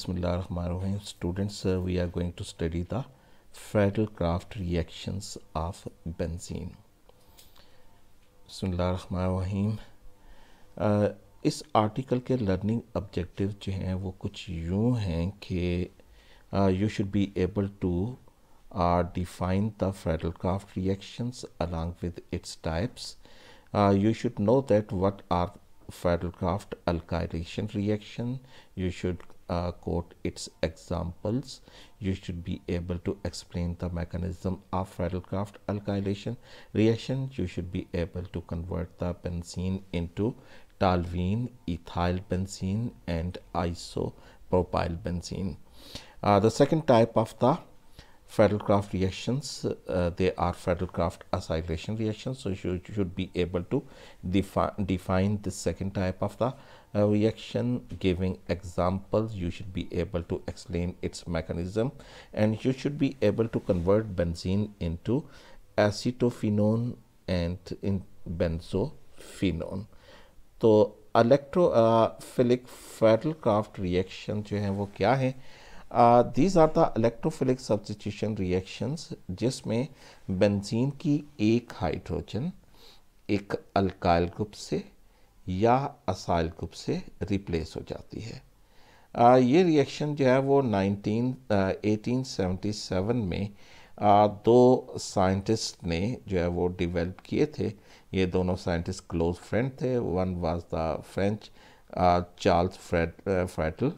Bismillah ar-Rahman ar-Rahim. Students, uh, we are going to study the Friedel-Crafts reactions of benzene. Bismillah ar-Rahman ar-Rahim. Uh, इस article के learning objective जो हैं वो कुछ यूँ हैं कि you should be able to define the Friedel-Crafts reactions along with its types. Uh, you should know that what are Friedel-Crafts alkylation reaction. You should uh, quote its examples you should be able to explain the mechanism of Friedel-Crafts alkylation reaction you should be able to convert the benzene into toluene ethyl benzene and isopropyl benzene uh, the second type of the Friedel-Crafts reactions uh, they are Friedel-Crafts acylation reactions so you should be able to defi define the second type of the reaction giving examples you should be able to explain its mechanism and you should be able to convert benzene into acetophenone and in benzophenone so electrophilic fraddlecraft reaction jo hai wo kya these are the electrophilic substitution reactions jisme benzene ki ek hydrogen ek alkyl group se या acyl group से replace हो जाती है आ, ये reaction जो है वो nineteen eighteen seventy seven में आ, दो साइंटिस्ट ने जो है वो डेवलप किए थे ये दोनों साइंटिस्ट क्लोज फ्रेंड थे one was the French Charles Friedel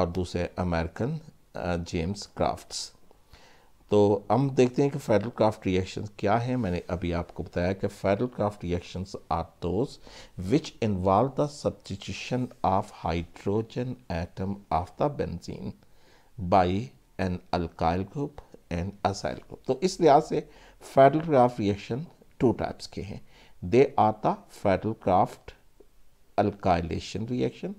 और दूसरे अमेरिकन जेम्स क्राफ्ट्स तो हम देखते हैं कि फेडरल क्राफ्ट रिएक्शन क्या है मैंने अभी आपको बताया कि Friedel Crafts reaction are those which involve the substitution of hydrogen atom of the benzene by an alkyl group and acyl group तो इस लिहाज से Friedel Crafts reaction two types के हैं they are the Friedel Crafts alkylation reaction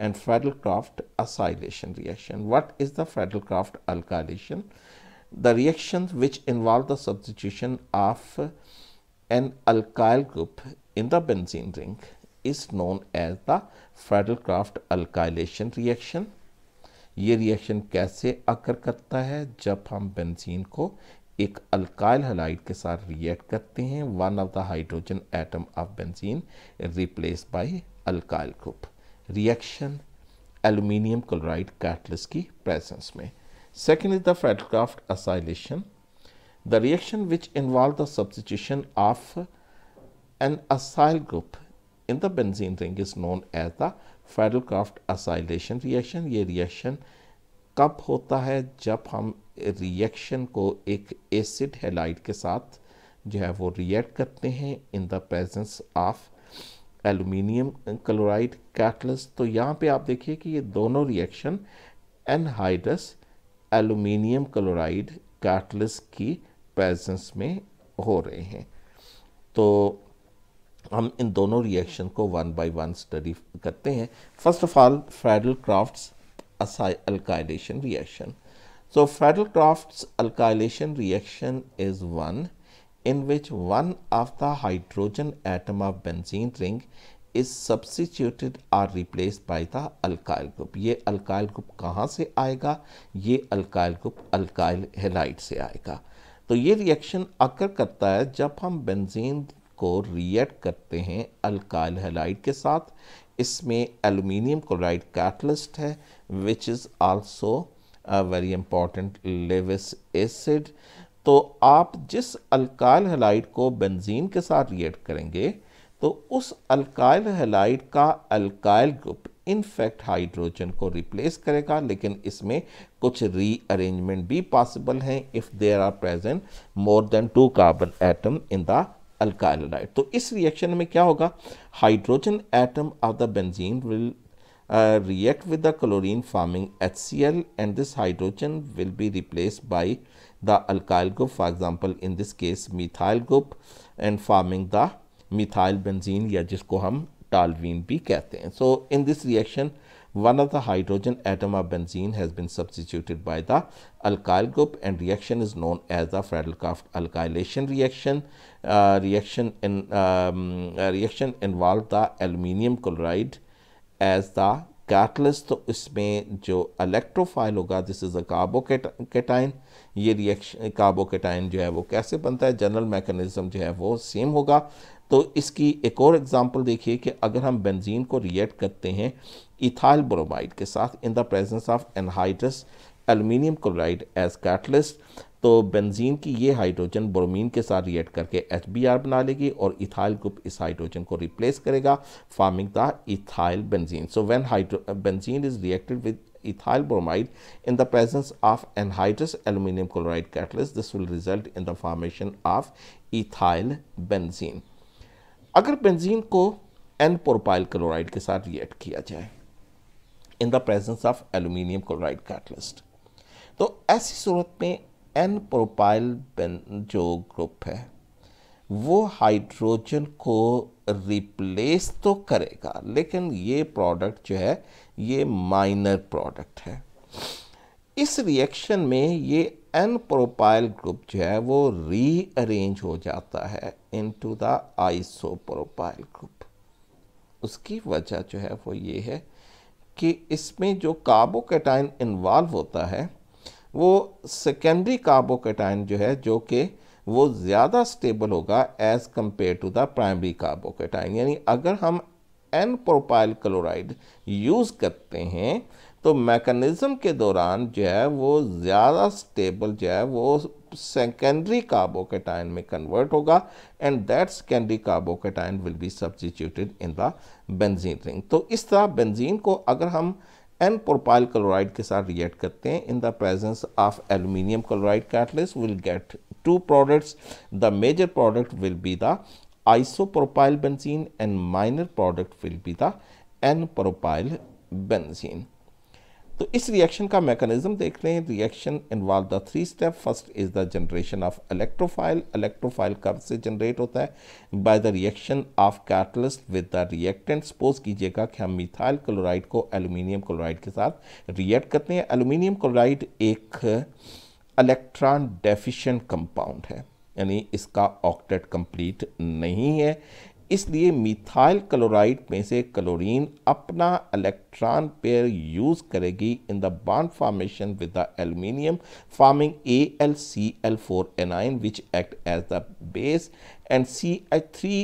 and Friedel Crafts acylation reaction what is the Friedel Crafts alkylation the reactions which involve the substitution of an alkyl group in the benzene ring is known as the Friedel-Crafts alkylation reaction. ये reaction कैसे occur करता है जब हम benzene को एक alkyl halide के साथ रिएक्ट करते हैं one of the hydrogen atom of benzene replaced by alkyl group. Reaction aluminium chloride catalyst की प्रेजेंस में Second is the friedel acylation, the reaction which involves the substitution of an acyl group in the benzene ring is known as the friedel acylation reaction. ye reaction kab hota hai jab hum reaction ko ek acid halide ke sath jo hai wo react karte hain in the presence of aluminium chloride catalyst तो यहाँ पे आप देखिए कि ये दोनों reaction anhydrous aluminium chloride catalyst की presence में हो रहे हैं तो हम इन दोनों रिएक्शन को वन बाय वन स्टडी करते हैं first of all Friedel Crafts alkylation reaction so Friedel Crafts alkylation reaction is one in which one of the hydrogen atom of benzene ring is substituted or replace by the alkyl group ये alkyl group कहाँ से आएगा ये alkyl group alkyl halide से आएगा तो ये reaction occur करता है जब हम बेंजीन को रिएक्ट करते हैं अल्काइल हेलाइट के साथ इसमें एलुमिनियम क्लोराइड कैटलिस्ट है which is also very important Lewis acid तो आप जिस अल्काइल हेलाइट को बेंजीन के साथ रिएक्ट करेंगे तो उस अल्काइल हेलाइड का अल्काइल ग्रुप इनफैक्ट हाइड्रोजन को रिप्लेस करेगा लेकिन इसमें कुछ रीअरेंजमेंट भी पॉसिबल हैं if there are present more than two carbon atom in the alkyl halide तो इस रिएक्शन में क्या होगा hydrogen atom of the benzene will react with the chlorine forming H C L and this hydrogen will be replace by the alkyl group for example in this case methyl group and forming the methyl benzene या जिसको हम toluene भी कहते हैं so in this reaction one of the hydrogen atom of benzene has been substituted by the alkyl group and reaction is known as the Friedel Crafts alkylation reaction reaction in reaction involve the aluminium chloride as the catalyst तो इसमें जो अलेक्ट्रोफाइल होगा this is a काबो carbocation ये reaction carbocation जो है वो कैसे बनता है जनरल मैकेनिज्म जो है वो सेम होगा तो इसकी एक और एग्ज़ाम्पल देखिए कि अगर हम बेंजीन को रिएक्ट करते हैं इथाइल ब्रोमाइड के साथ in the presence of anhydrous aluminium chloride as catalyst तो बेंजीन की ये हाइड्रोजन ब्रोमीन के साथ रिएक्ट करके एच बना लेगी और इथाइल ग्रुप इस हाइड्रोजन को रिप्लेस करेगा forming the ethyl benzene so when hydro benzene is reacted with ethyl bromide in the presence of anhydrous aluminum chloride catalyst this will result in the formation of ethyl benzene अगर benzene को N propyl chloride के साथ react किया जाए in the presence of aluminium chloride catalyst तो ऐसी सूरत में N propyl जो ग्रुप है वो हाइड्रोजन को रिप्लेस तो करेगा लेकिन ये प्रोडक्ट जो है ये माइनर प्रोडक्ट है इस रिएक्शन में ये एन प्रोपाइल ग्रुप जो है वो रीअरेंज हो जाता है into the isopropyl group उसकी वजह जो है वो ये है कि इसमें जो कार्बोकेटाइन इन्वॉल्व होता है वो सेकेंडरी कार्बोकेटाइन जो है जो कि वो ज़्यादा स्टेबल होगा as compare to the primary carbocation यानी अगर हम एन प्रोपाइल क्लोराइड यूज़ करते हैं तो मैकेनिज़्म के दौरान जो है वो ज़्यादा स्टेबल जो है वो सेकेंडरी कार्बोकेटाइन में कन्वर्ट होगा and that secondary carbocation will be substituted in the benzene ring तो इस तरह बेंजीन को अगर हम एन प्रोपाइल क्लोराइड के साथ रिएक्ट करते हैं in the presence of aluminium chloride catalyst will get two products the major product will be the isopropyl benzene and minor product will be the N propyl benzene तो इस reaction का mechanism देख लें reaction involve the three step first is the generation of electrophile electrophile कब से generate होता है by the reaction of catalyst with the reactant suppose कीजिएगा कि हम मिथाइल क्लोराइड को एलुमिनियम क्लोराइड के साथ रिएक्ट करते हैं एल्यूमिनियम क्लोराइड एक इलेक्ट्रॉन डेफिशेंट कंपाउंड है यानी इसका ऑक्टेट कंप्लीट नहीं है इसलिए मिथाइल क्लोराइड में से क्लोरीन अपना इलेक्ट्रॉन पेयर यूज़ करेगी in the bond formation with the aluminium forming A L C L four ion which act as the base and C H three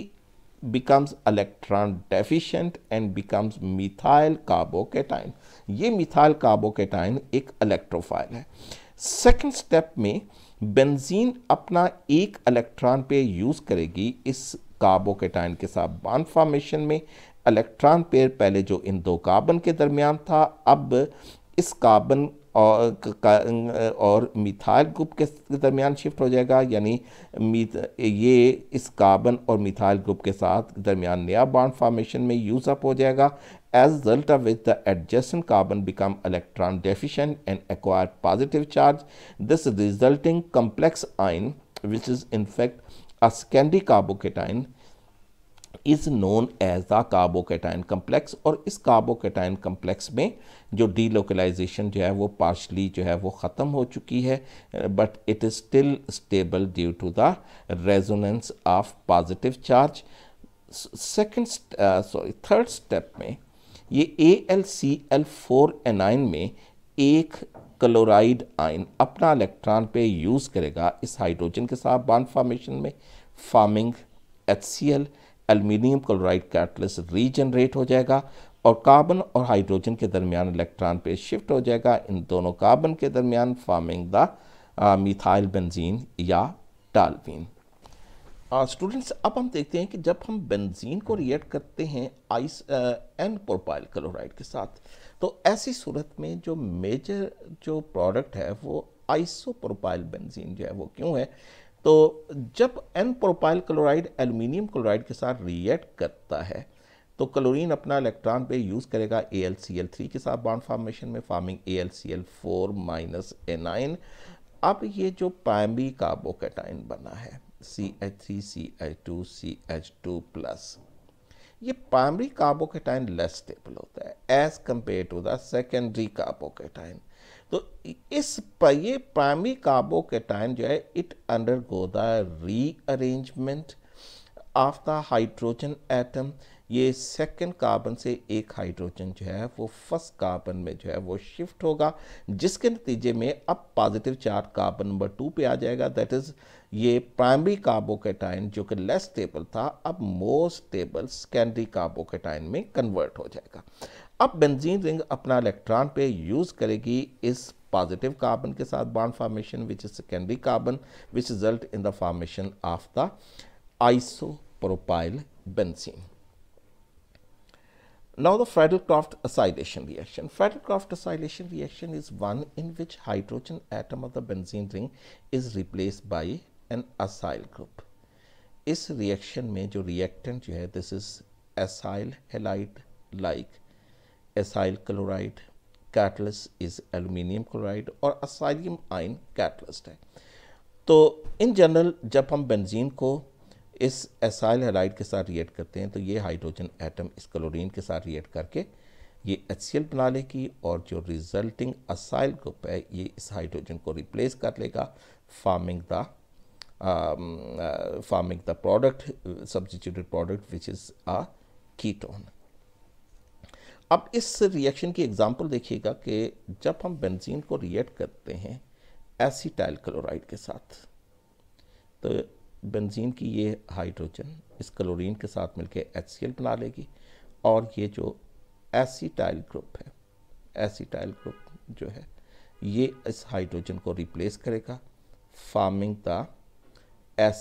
becomes electron deficient and becomes methyl carbocation ये methyl carbocation एक electrophile है second step में benzene अपना एक electron pair use करेगी इस carbocation के साथ बांध फॉर्मेशन में इलेक्ट्रॉन पेयर पहले जो इन दो कार्बन के दरमियान था अब इस कार्बन और और मिथाइल ग्रुप के दरमियान शिफ्ट हो जाएगा यानी ये इस कार्बन और मिथाइल ग्रुप के साथ दरमियान नया बॉन्ड फॉर्मेशन में यूज अप हो जाएगा as result of which the adjacent carbon become electron deficient and acquire positive charge this resulting complex ion which is in fact A secondary carbocation is known as the carbocation complex और इस carbocation complex में जो delocalisation जो है वो partially जो है वो ख़त्म हो चुकी है but it is still stable due to the resonance of positive charge second sorry third step में ये A L C L four anion में एक क्लोराइड आयन अपना इलेक्ट्रॉन पे यूज़ करेगा इस हाइड्रोजन के साथ बांध फॉर्मेशन में forming H C L aluminium chloride catalyst regenerate हो जाएगा और कार्बन और हाइड्रोजन के दरमियान इलेक्ट्रॉन पे शिफ्ट हो जाएगा इन दोनों कार्बन के दरमियान फार्मिंग द मिथाइल बेंजीन या डालवीन स्टूडेंट्स uh, अब हम देखते हैं कि जब हम बेंजीन को रिएक्ट करते हैं आइस एन प्रोपाइल क्लोराइड के साथ तो ऐसी सूरत में जो मेजर जो प्रोडक्ट है वो आइसो प्रोपाइल बेंजीन जो है वो क्यों है तो जब N propyl chloride aluminium chloride के साथ रिएक्ट करता है तो क्लोरीन अपना इलेक्ट्रॉन पे यूज़ करेगा A L C L three के साथ बॉन्ड फॉर्मेशन में forming A L C L four minus anion अब ये जो प्राइमरी कार्बोकेटाइन बना है सी एच टू प्लस ये प्राइमरी कार्बोकेटाइन लेस स्टेबल होता है as compared to the secondary carbocation तो इस पर ये प्राइमरी कार्बोकेटाइन जो है it undergo the rearrangement of the hydrogen atom ये सेकंड कार्बन से एक हाइड्रोजन जो है वो फर्स्ट कार्बन में जो है वो शिफ्ट होगा जिसके नतीजे में अब positive charge carbon number two पे आ जाएगा दैट इज़ ये प्राइमरी कार्बोकेटाइन जो कि लेस स्टेबल था अब मोर स्टेबल सेकेंडरी कार्बोकेटाइन में कन्वर्ट हो जाएगा अब बेंजीन रिंग अपना इलेक्ट्रॉन पे यूज़ करेगी इस पॉजिटिव कार्बन के साथ bond formation which is secondary carbon which result in the formation of the isopropyl benzene Now, the Friedel-Crafts acylation reaction. Friedel-Crafts acylation reaction is one in which hydrogen atom of the benzene ring is replaced by an acyl group. This reaction major reactant you have this is acyl halide like acyl chloride catalyst is aluminium chloride or acylium ion catalyst. So, in general, when we benzene ko इस acyl halide के साथ react करते हैं तो ये hydrogen atom इस chlorine के साथ रिएक्ट करके ये एच बना लेगी और जो रिजल्टिंग असाइल ग्रुप है ये इस हाइड्रोजन को रिप्लेस कर लेगा forming the forming the product substituted product which is a ketone अब इस रिएक्शन की एग्जांपल देखिएगा कि जब हम बेंजीन को रिएक्ट करते हैं एसीटाइल क्लोराइड के साथ तो बेंजीन की ये हाइड्रोजन इस क्लोरीन के साथ मिलके एच बना लेगी और ये जो एसीटाइल ग्रुप है एसीटाइल ग्रुप जो है ये इस हाइड्रोजन को रिप्लेस करेगा forming the L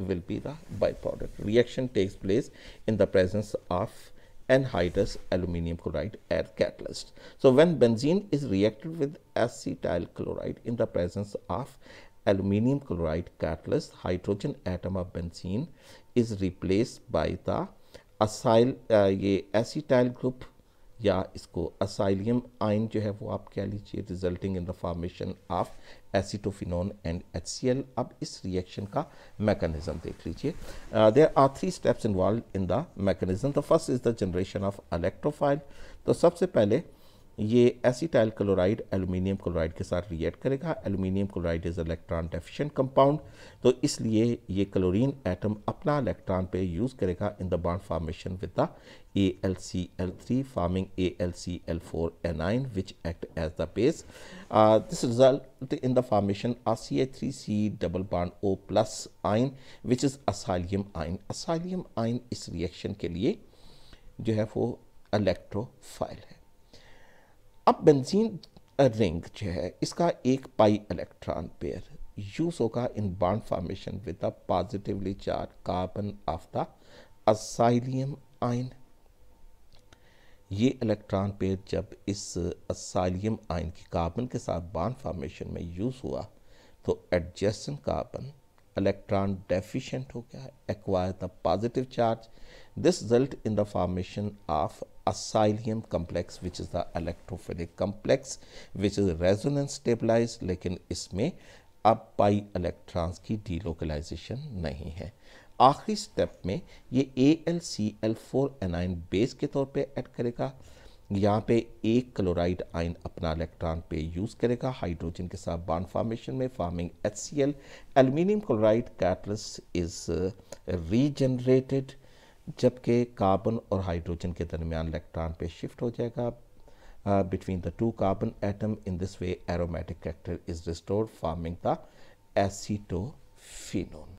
will be the byproduct reaction takes place in the presence of anhydrous aluminium chloride as catalyst. So, when benzene is reacted with acetyl chloride in the presence of aluminium chloride catalyst, hydrogen atom of benzene is replaced by the acyl, uh, acetyl group या इसको असाइलियम आइन जो है वो आप कह लीजिए resulting in the formation of acetophenone and H अब इस रिएक्शन का मैकेनिज्म देख लीजिए there are three steps involve in the mechanism the first is the generation of electrophile तो सबसे पहले uh, ये एसीटाइल क्लोराइड एलुमिनियम क्लोराइड के साथ रिएक्ट करेगा aluminium chloride is electron deficient compound तो इसलिए ये क्लोरीन एटम अपना इलेक्ट्रॉन पे यूज़ करेगा in the bond formation with the A L C L three forming A L C L four anion which act as the base this result in the formation R C A three C double bond O plus ion which is असालियम आइन असालियम आइन इस reaction के लिए जो है वो electrophile है अब बेंजीन रिंग जो है इसका एक पाई इलेक्ट्रॉन पेयर यूज होगा in bond formation with a positively charge carbon of the acylium ion ये इलेक्ट्रॉन पेयर जब इस असाइलियम आयन की कार्बन के साथ बॉन्ड फॉर्मेशन में यूज़ हुआ तो adjacent carbon electron deficient ho gaya acquires the positive charge this result in the formation of acylium complex which is the electrophilic complex which is resonance stabilized लेकिन इसमें अब pi electrons की delocalisation नहीं है आखिरी step में ये A L C L four anion base के तौर पे ऐड करेगा यहाँ पे एक क्लोराइड आयन अपना इलेक्ट्रॉन पे यूज़ करेगा हाइड्रोजन के साथ बॉन्ड फॉर्मेशन में forming H C L aluminium chloride catalyst is regenerated जबकि कार्बन और हाइड्रोजन के दरमियान इलेक्ट्रॉन पे शिफ्ट हो जाएगा between the two carbon atom in this way aromatic character is restore forming the acetophenone